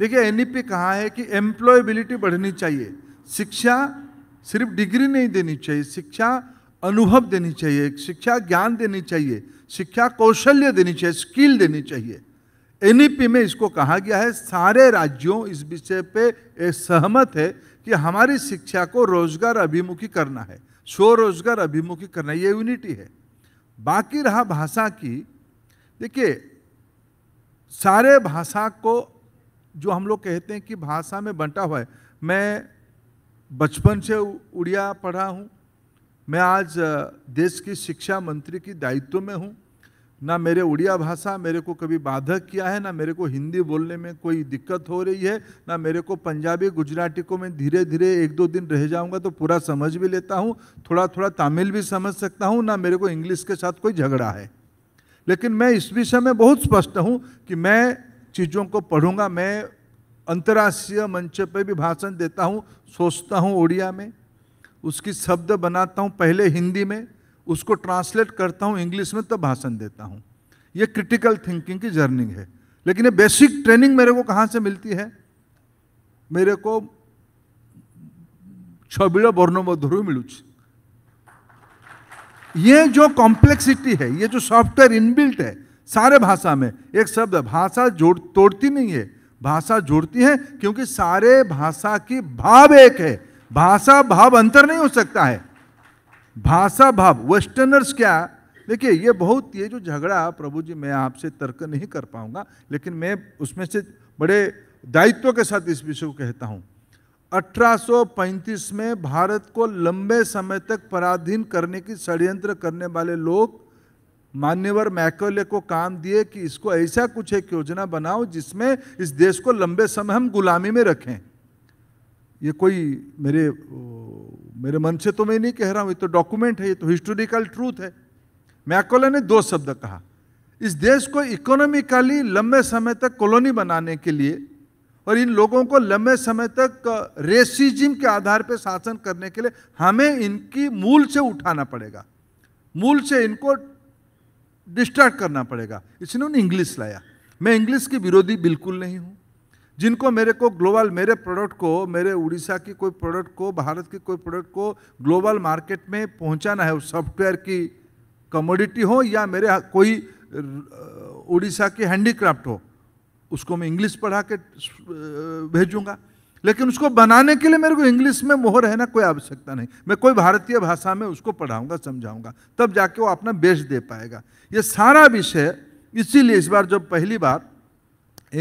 देखिए एन कहा है कि एम्प्लॉयबिलिटी बढ़नी चाहिए शिक्षा सिर्फ डिग्री नहीं देनी चाहिए शिक्षा अनुभव देनी चाहिए शिक्षा ज्ञान देनी चाहिए शिक्षा कौशल्य देनी चाहिए स्किल देनी चाहिए एन में इसको कहा गया है सारे राज्यों इस विषय पे सहमत है कि हमारी शिक्षा को रोजगार अभिमुखी करना है स्वरोजगार अभिमुखी करना ये यूनिटी है बाकी रहा भाषा की देखिए सारे भाषा को जो हम लोग कहते हैं कि भाषा में बंटा हुआ है मैं बचपन से उड़िया पढ़ा हूँ मैं आज देश की शिक्षा मंत्री की दायित्व में हूँ ना मेरे उड़िया भाषा मेरे को कभी बाधक किया है ना मेरे को हिंदी बोलने में कोई दिक्कत हो रही है ना मेरे को पंजाबी गुजराती को मैं धीरे धीरे एक दो दिन रह जाऊंगा तो पूरा समझ भी लेता हूँ थोड़ा थोड़ा तमिल भी समझ सकता हूँ ना मेरे को इंग्लिश के साथ कोई झगड़ा है लेकिन मैं इस विषय में बहुत स्पष्ट हूँ कि मैं चीज़ों को पढ़ूंगा मैं अंतर्राष्ट्रीय मंच पर भी भाषण देता हूँ सोचता हूँ उड़िया में उसकी शब्द बनाता हूँ पहले हिंदी में उसको ट्रांसलेट करता हूँ इंग्लिश में तब तो भाषण देता हूँ ये क्रिटिकल थिंकिंग की जर्निंग है लेकिन ये बेसिक ट्रेनिंग मेरे को कहाँ से मिलती है मेरे को छबिड़ मधुरु मिलूच ये जो कॉम्प्लेक्सिटी है ये जो सॉफ्टवेयर इनबिल्ट है सारे भाषा में एक शब्द भाषा जोड़ तोड़ती नहीं है भाषा जोड़ती है क्योंकि सारे भाषा की भाव एक है भाषा भाव अंतर नहीं हो सकता है भाषा भाव वेस्टर्नर्स क्या देखिए ये बहुत ये जो झगड़ा प्रभु जी मैं आपसे तर्क नहीं कर पाऊंगा लेकिन मैं उसमें से बड़े दायित्व के साथ इस विषय को कहता हूं 1835 में भारत को लंबे समय तक पराधीन करने की षड्यंत्र करने वाले लोग मान्यवर मैकोले को काम दिए कि इसको ऐसा कुछ एक योजना बनाओ जिसमें इस देश को लंबे समय हम गुलामी में रखें ये कोई मेरे मेरे मन से तो मैं नहीं कह रहा हूँ ये तो डॉक्यूमेंट है ये तो हिस्टोरिकल ट्रूथ है मैकोले ने दो शब्द कहा इस देश को इकोनॉमिकली लंबे समय तक कॉलोनी बनाने के लिए और इन लोगों को लंबे समय तक रेसिजिम के आधार पर शासन करने के लिए हमें इनकी मूल से उठाना पड़ेगा मूल से इनको डिस्टर्ट करना पड़ेगा इसलिए उन्होंने इंग्लिश लाया मैं इंग्लिश की विरोधी बिल्कुल नहीं हूँ जिनको मेरे को ग्लोबल मेरे प्रोडक्ट को मेरे उड़ीसा की कोई प्रोडक्ट को भारत की कोई प्रोडक्ट को ग्लोबल मार्केट में पहुंचाना है सॉफ्टवेयर की कमोडिटी हो या मेरे कोई उड़ीसा की हैंडीक्राफ्ट हो उसको मैं इंग्लिश पढ़ा के भेजूँगा लेकिन उसको बनाने के लिए मेरे को इंग्लिश में मोहर रहना कोई आवश्यकता नहीं मैं कोई भारतीय भाषा में उसको पढ़ाऊंगा समझाऊंगा तब जाके वो अपना बेच दे पाएगा ये सारा विषय इसीलिए इस बार जब पहली बार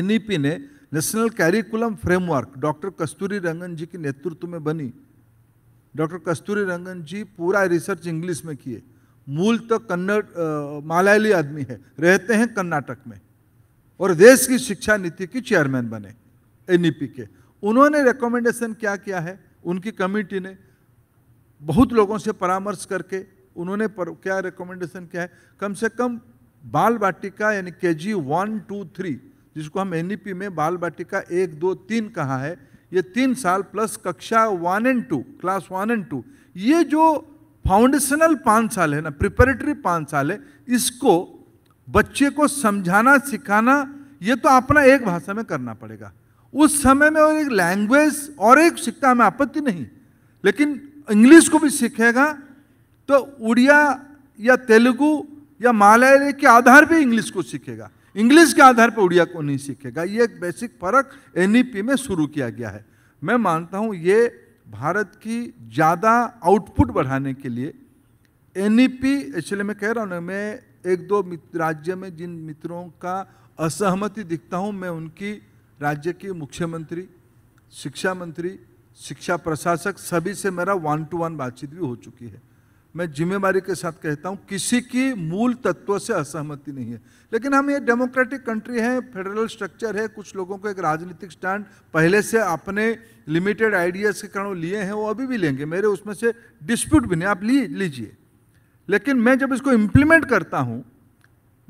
एन ने national curriculum framework doctor Kasturi Rangan ji के नेतृत्व में बनी डॉक्टर कस्तूरी रंगन जी पूरा रिसर्च इंग्लिश में किए मूल तो कन्नड़ मालयाली आदमी है रहते हैं कर्नाटक में और देश की शिक्षा नीति की चेयरमैन बने एनईपी के उन्होंने रिकमेंडेशन क्या किया है उनकी कमिटी ने बहुत लोगों से परामर्श करके उन्होंने पर, क्या रिकमेंडेशन किया है कम से कम बाल बाटिका यानी के जी वन टू थ्री जिसको हम एन e में बाल बाटिका एक दो तीन कहा है ये तीन साल प्लस कक्षा one and two class one and two ये जो फाउंडेशनल पाँच साल है ना प्रिपरेटरी पाँच साल है इसको बच्चे को समझाना सिखाना ये तो अपना एक भाषा में करना पड़ेगा उस समय में और एक लैंग्वेज और एक सीखता हमें आपत्ति नहीं लेकिन इंग्लिश को भी सीखेगा तो उड़िया या तेलुगु या मालयालय के आधार पे इंग्लिश को सीखेगा इंग्लिश के आधार पर उड़िया को नहीं सीखेगा ये एक बेसिक फर्क एन में शुरू किया गया है मैं मानता हूँ ये भारत की ज़्यादा आउटपुट बढ़ाने के लिए एन इसलिए मैं कह रहा हूँ ना मैं एक दो राज्य में जिन मित्रों का असहमति दिखता हूँ मैं उनकी राज्य के मुख्यमंत्री शिक्षा मंत्री शिक्षा प्रशासक सभी से मेरा वन टू वन बातचीत भी हो चुकी है मैं जिम्मेवारी के साथ कहता हूं किसी की मूल तत्व से असहमति नहीं है लेकिन हम ये डेमोक्रेटिक कंट्री है फेडरल स्ट्रक्चर है कुछ लोगों को एक राजनीतिक स्टैंड पहले से अपने लिमिटेड आइडियाज़ के कारण लिए हैं वो अभी भी लेंगे मेरे उसमें से डिस्प्यूट भी नहीं आप ली लीजिए लेकिन मैं जब इसको इम्प्लीमेंट करता हूँ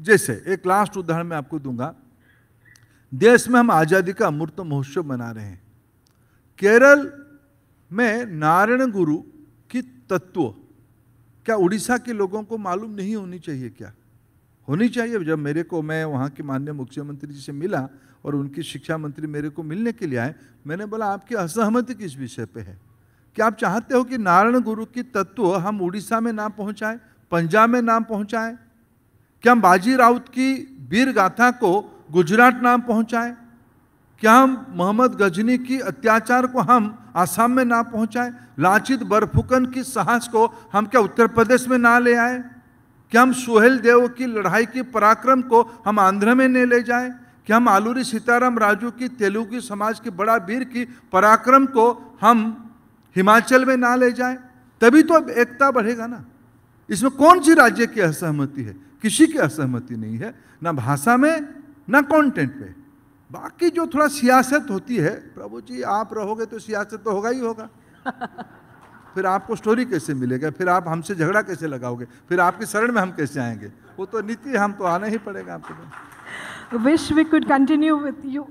जैसे एक लास्ट उदाहरण मैं आपको दूंगा देश में हम आज़ादी का अमृत महोत्सव मना रहे हैं केरल में नारायण गुरु की तत्व क्या उड़ीसा के लोगों को मालूम नहीं होनी चाहिए क्या होनी चाहिए जब मेरे को मैं वहाँ के माननीय मुख्यमंत्री जी से मिला और उनकी शिक्षा मंत्री मेरे को मिलने के लिए आए मैंने बोला आपकी असहमति किस विषय पे है क्या आप चाहते हो कि नारायण गुरु की तत्व हम उड़ीसा में ना पहुँचाएं पंजाब में ना पहुँचाएं क्या हम बाजी राउत की वीर गाथा को गुजरात नाम पहुंचाए क्या हम मोहम्मद गजनी की अत्याचार को हम आसाम में ना पहुंचाए लाचित बरफुकन की साहस को हम क्या उत्तर प्रदेश में ना ले आए क्या हम सुहेल देव की लड़ाई के पराक्रम को हम आंध्र में नहीं ले जाए क्या हम आलूरी सीताराम राजू की तेलुगु समाज के बड़ा वीर की पराक्रम को हम हिमाचल में ना ले जाए तभी तो अब एकता बढ़ेगा ना इसमें कौन सी राज्य की असहमति है किसी की असहमति नहीं है ना भाषा में ना कंटेंट पे बाकी जो थोड़ा सियासत होती है प्रभु जी आप रहोगे तो सियासत तो होगा ही होगा फिर आपको स्टोरी कैसे मिलेगा फिर आप हमसे झगड़ा कैसे लगाओगे फिर आपकी शरण में हम कैसे आएंगे वो तो नीति हम तो आना ही पड़ेगा आपको wish we could continue with you